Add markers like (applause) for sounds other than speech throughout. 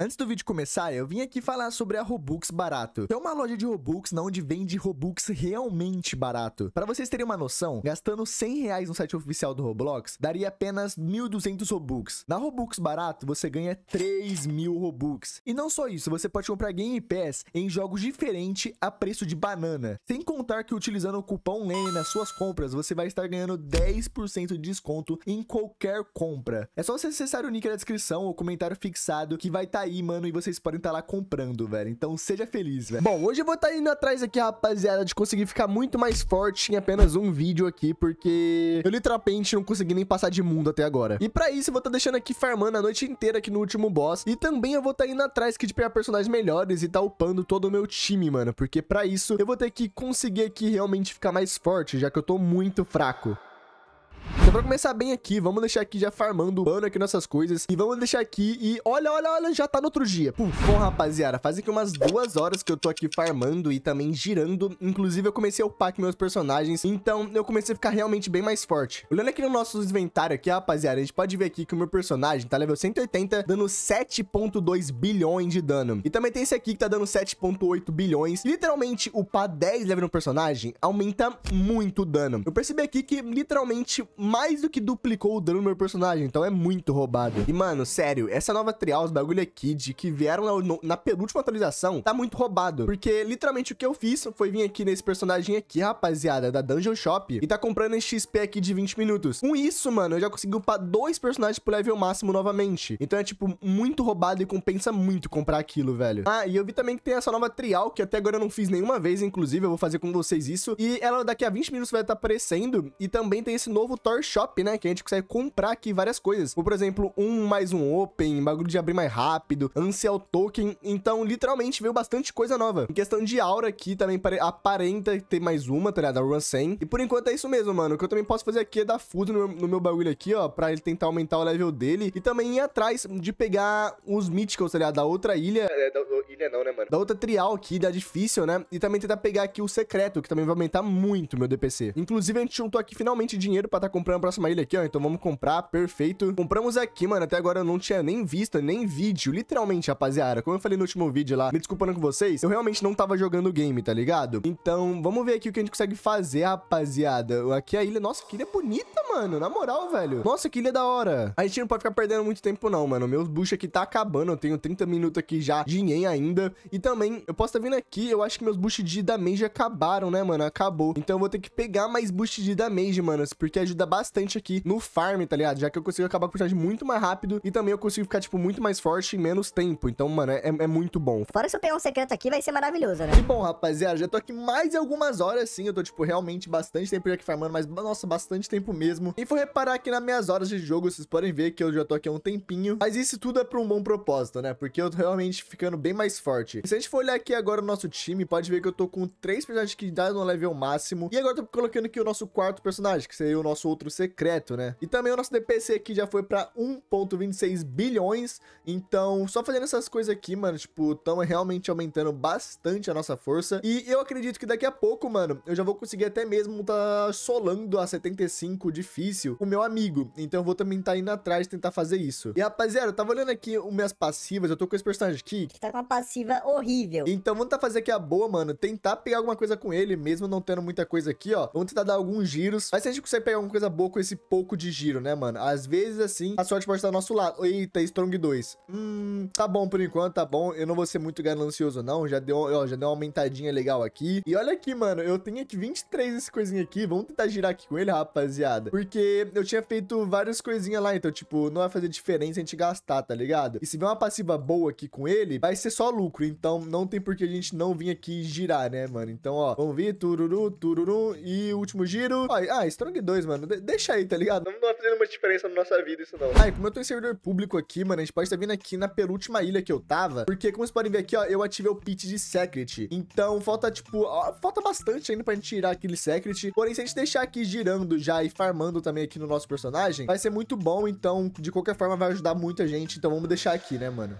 Antes do vídeo começar, eu vim aqui falar sobre a Robux Barato, que é uma loja de Robux na onde vende Robux realmente barato. Para vocês terem uma noção, gastando 100 reais no site oficial do Roblox, daria apenas 1.200 Robux. Na Robux Barato, você ganha 3.000 Robux. E não só isso, você pode comprar Game Pass em jogos diferentes a preço de banana. Sem contar que utilizando o cupom LEN nas suas compras, você vai estar ganhando 10% de desconto em qualquer compra. É só você acessar o link na descrição ou comentário fixado que vai estar tá aí, mano, e vocês podem estar tá lá comprando, velho. Então seja feliz, velho. Bom, hoje eu vou estar tá indo atrás aqui, rapaziada, de conseguir ficar muito mais forte em apenas um vídeo aqui, porque eu literalmente não consegui nem passar de mundo até agora. E pra isso, eu vou estar tá deixando aqui farmando a noite inteira aqui no último boss. E também eu vou estar tá indo atrás aqui de pegar personagens melhores e tá upando todo o meu time, mano. Porque pra isso, eu vou ter que conseguir aqui realmente ficar mais forte, já que eu tô muito fraco. Então pra começar bem aqui, vamos deixar aqui já farmando o pano aqui nossas coisas. E vamos deixar aqui e olha, olha, olha, já tá no outro dia. Puf, bom rapaziada, faz aqui umas duas horas que eu tô aqui farmando e também girando. Inclusive eu comecei a upar aqui meus personagens, então eu comecei a ficar realmente bem mais forte. Olhando aqui no nosso inventário aqui, rapaziada, a gente pode ver aqui que o meu personagem tá level 180, dando 7.2 bilhões de dano. E também tem esse aqui que tá dando 7.8 bilhões. literalmente, upar 10 level no personagem aumenta muito o dano. Eu percebi aqui que literalmente... Uma mais do que duplicou o dano do meu personagem, então é muito roubado. E, mano, sério, essa nova trial, os bagulho aqui é de que vieram na, no, na penúltima atualização, tá muito roubado. Porque, literalmente, o que eu fiz foi vir aqui nesse personagem aqui, rapaziada, da Dungeon Shop, e tá comprando esse XP aqui de 20 minutos. Com isso, mano, eu já consegui upar dois personagens pro level máximo novamente. Então é, tipo, muito roubado e compensa muito comprar aquilo, velho. Ah, e eu vi também que tem essa nova trial, que até agora eu não fiz nenhuma vez, inclusive, eu vou fazer com vocês isso. E ela daqui a 20 minutos vai estar tá aparecendo. E também tem esse novo Torch shop, né? Que a gente consegue comprar aqui várias coisas. Como, por exemplo, um mais um open, bagulho de abrir mais rápido, Ancel Token. Então, literalmente, veio bastante coisa nova. Em questão de aura aqui, também aparenta ter mais uma, tá ligado? A Run 100. E por enquanto é isso mesmo, mano. O que eu também posso fazer aqui é dar food no, no meu bagulho aqui, ó, pra ele tentar aumentar o level dele. E também ir atrás de pegar os míticos, tá ligado? Da outra ilha. É, da, da, ilha não, né, mano? Da outra trial aqui, da difícil, né? E também tentar pegar aqui o secreto, que também vai aumentar muito meu DPC. Inclusive, a gente juntou aqui finalmente dinheiro pra tá comprando na próxima ilha aqui, ó. Então vamos comprar, perfeito. Compramos aqui, mano. Até agora eu não tinha nem visto, nem vídeo. Literalmente, rapaziada. Como eu falei no último vídeo lá, me desculpando com vocês, eu realmente não tava jogando o game, tá ligado? Então, vamos ver aqui o que a gente consegue fazer, rapaziada. Aqui a ilha... Nossa, que ilha bonita, mano. Na moral, velho. Nossa, que ilha da hora. A gente não pode ficar perdendo muito tempo, não, mano. Meus buchos aqui tá acabando. Eu tenho 30 minutos aqui já de Nhen ainda. E também, eu posso estar tá vindo aqui, eu acho que meus boosts de Damage acabaram, né, mano? Acabou. Então eu vou ter que pegar mais boost de Damage, mano, porque ajuda bastante bastante aqui no farm, tá ligado? Já que eu consigo acabar com o quantidade muito mais rápido e também eu consigo ficar, tipo, muito mais forte em menos tempo. Então, mano, é, é muito bom. Fora se eu pegar um secreto aqui, vai ser maravilhoso, né? E bom, rapaziada, já tô aqui mais algumas horas, sim. Eu tô, tipo, realmente bastante tempo já aqui farmando, mas, nossa, bastante tempo mesmo. E vou reparar aqui nas minhas horas de jogo, vocês podem ver que eu já tô aqui há um tempinho. Mas isso tudo é pra um bom propósito, né? Porque eu tô realmente ficando bem mais forte. E se a gente for olhar aqui agora o nosso time, pode ver que eu tô com três personagens que dá no level máximo. E agora eu tô colocando aqui o nosso quarto personagem, que seria o nosso outro secreto, né? E também o nosso DPC aqui já foi pra 1.26 bilhões, então só fazendo essas coisas aqui, mano, tipo, estamos realmente aumentando bastante a nossa força. E eu acredito que daqui a pouco, mano, eu já vou conseguir até mesmo tá solando a 75 difícil o meu amigo. Então eu vou também tá indo atrás tentar fazer isso. E rapaziada, eu tava olhando aqui as minhas passivas, eu tô com esse personagem aqui. Que tá com uma passiva horrível. Então vamos tá fazer aqui a boa, mano, tentar pegar alguma coisa com ele, mesmo não tendo muita coisa aqui, ó. Vamos tentar dar alguns giros. Mas se a gente consegue pegar alguma coisa boa pouco esse pouco de giro, né, mano? Às vezes, assim, a sorte pode estar do nosso lado. Eita, Strong 2. Hum, tá bom por enquanto, tá bom. Eu não vou ser muito ganancioso, não. Já deu, ó, já deu uma aumentadinha legal aqui. E olha aqui, mano, eu tenho aqui 23 esse coisinha aqui. Vamos tentar girar aqui com ele, rapaziada. Porque eu tinha feito várias coisinhas lá, então, tipo, não vai fazer diferença a gente gastar, tá ligado? E se vier uma passiva boa aqui com ele, vai ser só lucro. Então, não tem por que a gente não vir aqui girar, né, mano? Então, ó, vamos vir, tururu, tururu. E último giro. Ah, Strong 2, mano. De deixar aí, tá ligado? Não, não tá fazendo uma diferença na nossa vida isso não. Aí, como eu tô em servidor público aqui, mano, a gente pode estar tá vindo aqui na penúltima ilha que eu tava, porque como vocês podem ver aqui, ó, eu ativei o pit de secret. Então, falta, tipo, ó, falta bastante ainda pra gente tirar aquele secret. Porém, se a gente deixar aqui girando já e farmando também aqui no nosso personagem, vai ser muito bom. Então, de qualquer forma, vai ajudar muita gente. Então, vamos deixar aqui, né, mano?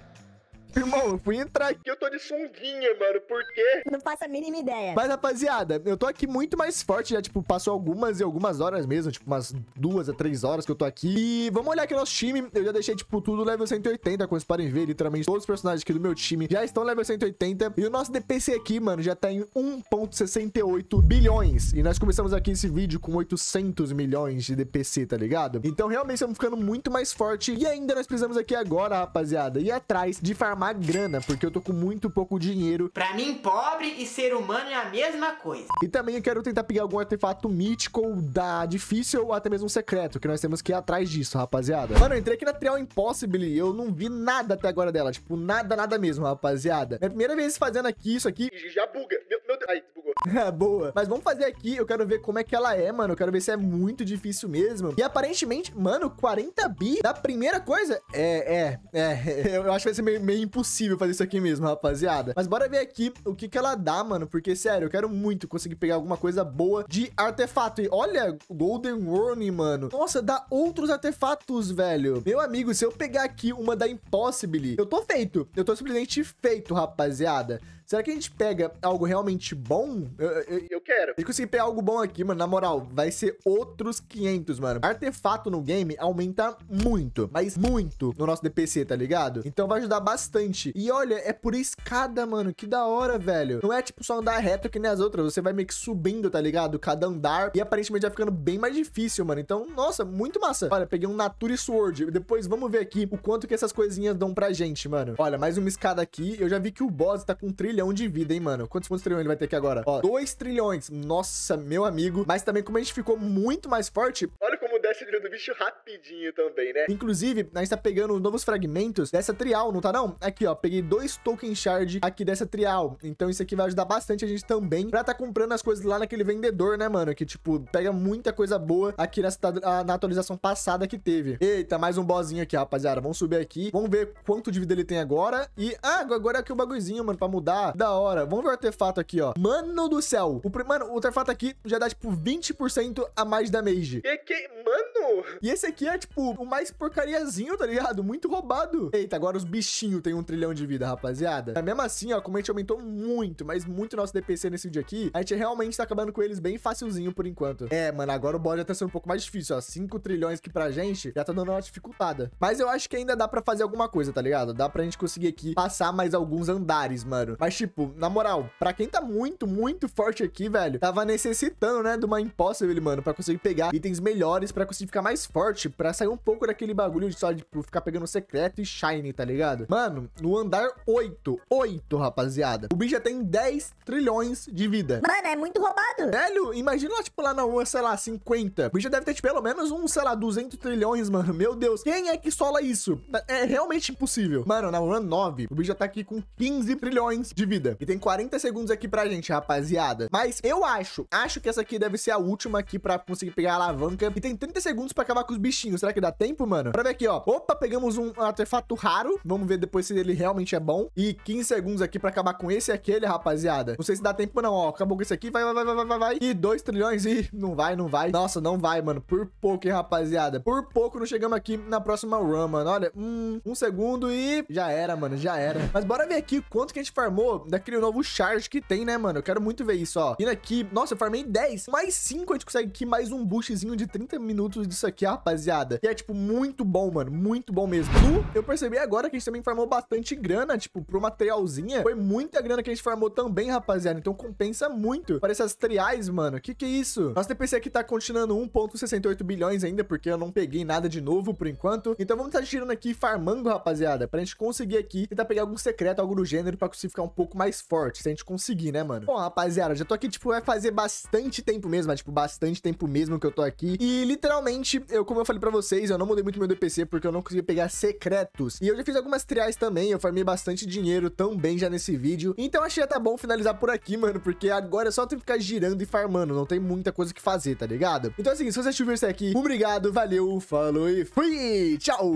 Irmão, eu fui entrar aqui, eu tô de sunguinha, mano. Por quê? Não faço a mínima ideia. Mas, rapaziada, eu tô aqui muito mais forte. Já, tipo, passou algumas e algumas horas mesmo. Tipo, umas duas a três horas que eu tô aqui. E vamos olhar aqui o nosso time. Eu já deixei, tipo, tudo level 180, como vocês podem ver. Literalmente todos os personagens aqui do meu time já estão level 180. E o nosso DPC aqui, mano, já tá em 1.68 bilhões. E nós começamos aqui esse vídeo com 800 milhões de DPC, tá ligado? Então, realmente, estamos ficando muito mais forte. E ainda nós precisamos aqui agora, rapaziada, ir atrás de farmar uma grana, porque eu tô com muito pouco dinheiro. Pra mim, pobre e ser humano é a mesma coisa. E também eu quero tentar pegar algum artefato mítico da difícil ou até mesmo um secreto, que nós temos que ir atrás disso, rapaziada. Mano, eu entrei aqui na Trial Impossible e eu não vi nada até agora dela. Tipo, nada, nada mesmo, rapaziada. É a primeira vez fazendo aqui isso aqui. Já buga. Meu, meu Deus. Aí, bugou. (laughs) Boa. Mas vamos fazer aqui. Eu quero ver como é que ela é, mano. Eu quero ver se é muito difícil mesmo. E aparentemente, mano, 40 bi da primeira coisa. É, é, é. (laughs) Eu acho que vai ser meio, meio impossível fazer isso aqui mesmo, rapaziada. Mas bora ver aqui o que que ela dá, mano. Porque, sério, eu quero muito conseguir pegar alguma coisa boa de artefato. E olha, Golden Warning, mano. Nossa, dá outros artefatos, velho. Meu amigo, se eu pegar aqui uma da Impossible, eu tô feito. Eu tô simplesmente feito, rapaziada. Será que a gente pega algo realmente bom? Eu, eu, eu quero. Se conseguir pegar algo bom aqui, mano, na moral, vai ser outros 500, mano. Artefato no game aumenta muito, mas muito no nosso DPC, tá ligado? Então vai ajudar bastante. E olha, é por escada, mano. Que da hora, velho. Não é tipo só andar reto que nem as outras. Você vai meio que subindo, tá ligado? Cada andar. E aparentemente vai ficando bem mais difícil, mano. Então, nossa, muito massa. Olha, peguei um Nature Sword. Depois vamos ver aqui o quanto que essas coisinhas dão pra gente, mano. Olha, mais uma escada aqui. Eu já vi que o boss tá com trilha trilhão de vida, hein, mano? Quantos pontos trilhões ele vai ter aqui agora? Ó, 2 trilhões. Nossa, meu amigo. Mas também como a gente ficou muito mais forte, olha como mudar esse do bicho rapidinho também, né? Inclusive, a gente tá pegando novos fragmentos dessa trial, não tá não? Aqui, ó, peguei dois token shard aqui dessa trial. Então isso aqui vai ajudar bastante a gente também pra tá comprando as coisas lá naquele vendedor, né, mano? Que, tipo, pega muita coisa boa aqui nessa, na atualização passada que teve. Eita, mais um bozinho aqui, rapaziada. Vamos subir aqui. Vamos ver quanto de vida ele tem agora. E, ah, agora é aqui o bagulhozinho, mano, pra mudar. Da hora. Vamos ver o artefato aqui, ó. Mano do céu. O, mano, o artefato aqui já dá, tipo, 20% a mais de damage. Que que mano. E esse aqui é, tipo, o mais porcariazinho, tá ligado? Muito roubado. Eita, agora os bichinhos têm um trilhão de vida, rapaziada. Mesmo assim, ó, como a gente aumentou muito, mas muito nosso DPC nesse vídeo aqui, a gente realmente tá acabando com eles bem facilzinho por enquanto. É, mano, agora o boss já tá sendo um pouco mais difícil, ó. 5 trilhões que pra gente já tá dando uma dificultada. Mas eu acho que ainda dá pra fazer alguma coisa, tá ligado? Dá pra gente conseguir aqui passar mais alguns andares, mano. Mas, tipo, na moral, pra quem tá muito, muito forte aqui, velho, tava necessitando, né, de uma impossible, mano, pra conseguir pegar itens melhores para conseguir ficar mais forte, pra sair um pouco daquele bagulho de só, tipo, ficar pegando secreto e shiny, tá ligado? Mano, no andar 8, 8, rapaziada, o bicho já tem 10 trilhões de vida. Mano, é muito roubado. Velho, imagina, lá, tipo, lá na rua, sei lá, 50. O bicho já deve ter, tipo, pelo menos um, sei lá, 200 trilhões, mano. Meu Deus, quem é que sola isso? É realmente impossível. Mano, na run 9, o bicho já tá aqui com 15 trilhões de vida. E tem 40 segundos aqui pra gente, rapaziada. Mas eu acho, acho que essa aqui deve ser a última aqui pra conseguir pegar a alavanca. E tem 30 30 segundos pra acabar com os bichinhos. Será que dá tempo, mano? Pra ver aqui, ó. Opa, pegamos um artefato raro. Vamos ver depois se ele realmente é bom. E 15 segundos aqui pra acabar com esse e aquele, rapaziada. Não sei se dá tempo ou não, ó. Acabou com esse aqui. Vai, vai, vai, vai, vai, vai. E 2 trilhões. e não vai, não vai. Nossa, não vai, mano. Por pouco, hein, rapaziada. Por pouco não chegamos aqui na próxima run, mano. Olha, hum, um segundo e já era, mano. Já era. Mas bora ver aqui quanto que a gente farmou daquele novo charge que tem, né, mano? Eu quero muito ver isso, ó. Indo aqui. Nossa, eu farmei 10. Mais 5 a gente consegue aqui mais um boostzinho de 30 minutos minutos disso aqui, rapaziada. E é, tipo, muito bom, mano. Muito bom mesmo. eu percebi agora que a gente também farmou bastante grana, tipo, pro materialzinha. Foi muita grana que a gente farmou também, rapaziada. Então compensa muito para essas triais, mano. Que que é isso? Nosso TPC aqui tá continuando 1.68 bilhões ainda, porque eu não peguei nada de novo por enquanto. Então vamos estar tá girando aqui, farmando, rapaziada, pra gente conseguir aqui tentar pegar algum secreto, algo do gênero, pra conseguir ficar um pouco mais forte, se a gente conseguir, né, mano? Bom, rapaziada, já tô aqui, tipo, vai fazer bastante tempo mesmo, é, tipo, bastante tempo mesmo que eu tô aqui. E literalmente Literalmente, eu, como eu falei pra vocês, eu não mudei muito meu DPC porque eu não consegui pegar secretos. E eu já fiz algumas triais também, eu farmei bastante dinheiro também já nesse vídeo. Então achei até bom finalizar por aqui, mano, porque agora é só tem que ficar girando e farmando, não tem muita coisa que fazer, tá ligado? Então é o seguinte, se você assistiu isso aqui, obrigado, valeu, falou e fui! Tchau!